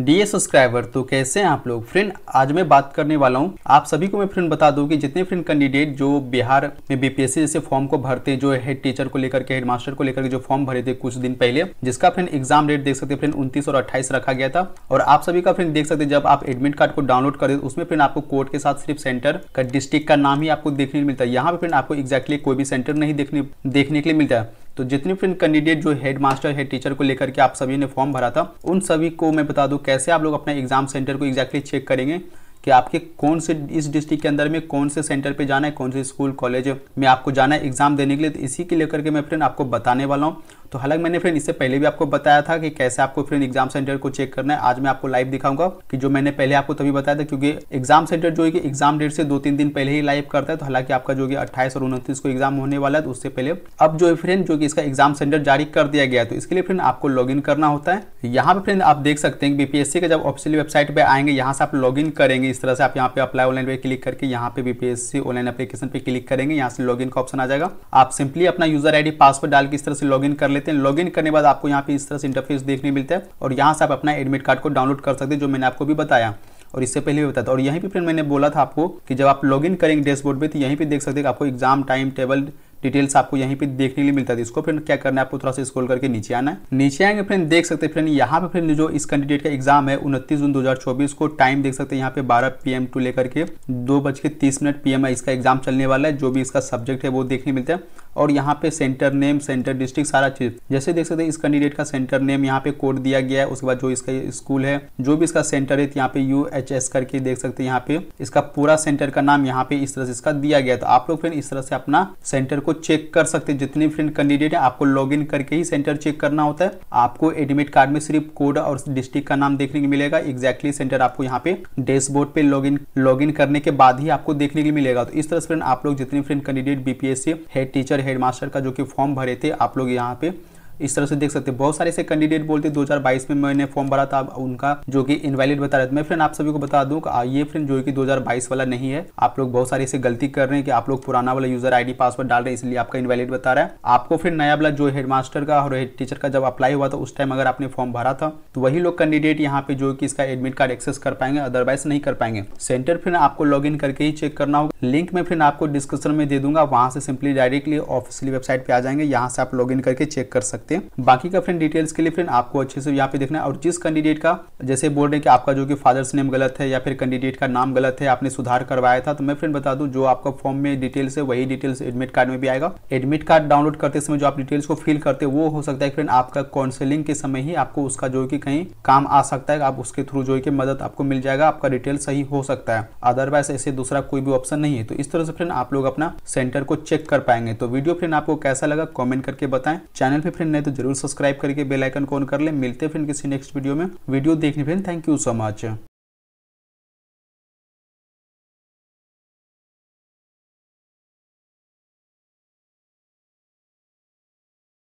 D subscriber तो कैसे हैं आप लोग फ्रेंड आज मैं बात करने वाला हूं आप सभी को मैं फ्रेंड बता दूं कि जितने फ्रेंड कैंडिडेट जो बिहार में बीपीएससी जैसे फॉर्म को भरते हैं जो हेड टीचर को लेकर के हेड मास्टर को लेकर के जो फॉर्म भरे थे कुछ दिन पहले जिसका फ्रेंड एग्जाम डेट देख सकते फ्रेंड उन्तीस और अट्ठाईस रखा गया था और आप सभी का फ्रेंड देख सकते जब आप एडमिट कार्ड को डाउनलोड करें उसमें फ्रेंड आपको कोर्ट के साथ सिर्फ सेंटर का डिस्ट्रिक्ट का नाम ही आपको देखने मिलता है यहाँ पे फ्रेंड आपको एक्जैक्टली कोई भी सेंटर नहीं देखने देखने के लिए मिलता है तो जितने भी कैंडिडेट जो हेड मास्टर हेड टीचर को लेकर के आप सभी ने फॉर्म भरा था उन सभी को मैं बता दूं कैसे आप लोग अपने एग्जाम सेंटर को एग्जैक्टली चेक करेंगे कि आपके कौन से इस डिस्ट्रिक्ट के अंदर में कौन से सेंटर पे जाना है कौन से स्कूल कॉलेज में आपको जाना है एग्जाम देने के लिए तो इसी के लेकर के मैं फ्रेंड आपको बताने वाला हूँ तो हालांकि मैंने फ्रेंड इससे पहले भी आपको बताया था कि कैसे आपको फ्रेंड एग्जाम सेंटर को चेक करना है आज मैं आपको लाइव दिखाऊंगा कि जो मैंने पहले आपको तभी बताया था क्योंकि एग्जाम सेंटर जो है कि एग्जाम डेट से दो तीन दिन पहले ही लाइव करता है तो हालांकि आपका जो कि अट्ठाईस और उनतीस को एग्जाम होने वाला है तो उससे पहले अब जो है फ्रेंड जो कि इसका एग्जाम सेंटर जारी कर दिया गया तो इसके लिए फ्रेंड आपको लॉग करना होता है यहाँ पे फ्रेंड आप देख सकते हैं कि बीपीएससी का जब ऑफिशियल वेबसाइट पर आएंगे यहाँ से आप लॉग करेंगे इस तरह से आप यहाँ पे अप्लाई ऑनलाइन पे क्लिक करके यहाँ पे बीपीएससी ऑनलाइन एप्लीकेशन पे क्लिक करेंगे यहाँ से लॉग का ऑप्शन आ जाएगा आप सिंपली अपना यूजर आईडी पासवर्ड डाल के इस तरह से लॉग कर लेते हैं लॉग करने के बाद आपको यहाँ पे इस तरह से इंटरफेस देखने मिलता है और यहाँ से आप अपना एडमिट कार्ड को डाउनलोड कर सकते हैं जो मैंने आपको भी बताया और इससे पहले भी बताया और यहीं पर फ्रेंड मैंने बोला था आपको कि जब आप लॉग करेंगे डैशबोर्ड पे तो यहीं पर देख सकते हैं आपको एग्जाम टाइम टेबल डिटेल्स आपको यहीं पे देखने लिए मिलता है इसको फ्रेंड क्या करना है आपको थोड़ा सा स्क्रॉल करके नीचे आना है नीचे आएंगे फ्रेंड देख सकते हैं फ्रेंड यहाँ पे फ्रेंड जो इस कैंडिडेट का एग्जाम है उनतीस जून 2024 को टाइम देख सकते हैं यहाँ पे 12 पीएम टू लेकर के दो बज के तीस मिनट पीएम है इसका एग्जाम चलने वाला है जो भी इसका सब्जेक्ट है वो देखने मिलता है और यहाँ पे सेंटर नेम सेंटर डिस्ट्रिक्ट सारा चीज़ जैसे देख सकते हैं इस कैंडिडेट का सेंटर नेम यहाँ पे कोड दिया गया है उसके बाद जो इसका स्कूल है जो भी इसका सेंटर है तो यहाँ पे यू एच एस करके देख सकते हैं यहाँ पे इसका पूरा सेंटर का नाम यहाँ पे इस तरह से इसका दिया गया तो आप लोग फ्रेंड इस तरह से अपना सेंटर को चेक कर सकते हैं जितने फ्रेंड कैंडिडेट है आपको लॉग इन करके ही सेंटर चेक करना होता है आपको एडमिट कार्ड में सिर्फ कोड और डिस्ट्रिक्ट का नाम देखने को मिलेगा एग्जैक्टली सेंटर आपको यहाँ पे डैशबोर्ड पे लॉग इन लॉग इन करने के बाद ही आपको देखने को मिलेगा तो इस तरह से फ्रेंड आप लोग जितने friend candidate BPSC head teacher headmaster का जो कि फॉर्म भरे थे आप लोग यहाँ पे इस तरह से देख सकते हैं बहुत सारे ऐसे कैंडिडेट बोलते हैं बाईस में मैंने फॉर्म भरा था उनका जो कि इनवैलिड बता रहे थे मैं फ्रेंड आप सभी को बता दूं ये फ्रेंड जो कि 2022 वाला नहीं है आप लोग बहुत सारी ऐसे गलती कर रहे हैं कि आप लोग पुराना वाला यूजर आईडी पासवर्ड डाल रहे हैं इसलिए आपका इनवैलिड बता रहा है आपको फिर नया वाला जो हेड मास्टर का और हेड टीचर का जब अप्लाई हुआ था उस टाइम अगर आपने फॉर्म भरा था तो वही लोग कैंडिडेट यहाँ पे जो कि इसका एडमिट कार्ड एक्सेस कर पाएंगे अदरवाइज नहीं कर पाएंगे सेंटर फिर आपको लॉग करके ही चेक करना होगा लिंक में फिर आपको डिस्क्रिप्शन में दे दूंगा वहां से सिंपली डायरेक्टली ऑफिशियली वेबसाइट पे आ जाएंगे यहाँ से आप लॉग करके चेक कर सकते सकते हैं बाकी का फ्रेंड डिटेल्स के लिए फ्रेंड आपको अच्छे से यहाँ पे देखना है और जिस कैंडिडेट का जैसे बोल रहे हैं कि आपका जो कि फादर्स नेम गलत है या फिर कैंडिडेट का नाम गलत है आपने सुधार करवाया था तो मैं फ्रेंड बता दू जो आपका फॉर्म में डिटेल्स है वही डिटेल्स एडमिट कार्ड में भी आएगा एडमिट कार्ड डाउनलोड करते समय जो आप डिटेल्स को फिल करते वो हो सकता है फ्रेंड आपका काउंसिलिंग के समय ही आपको उसका जो की कहीं काम आ सकता है आप उसके थ्रू जो कि मदद आपको मिल जाएगा आपका डिटेल सही हो सकता है अदरवाइज ऐसे दूसरा कोई भी ऑप्शन नहीं है तो इस तरह से फ्रेंड आप लोग अपना सेंटर को चेक कर पाएंगे तो वीडियो फ्रेंड आपको कैसा लगा कमेंट करके बताएं चैनल पे फ्रेंड नहीं तो जरूर सब्सक्राइब करके बेलाइकन को ऑन कर ले मिलते फिर किसी नेक्स्ट वीडियो में वीडियो देखने फिर थैंक यू सो मच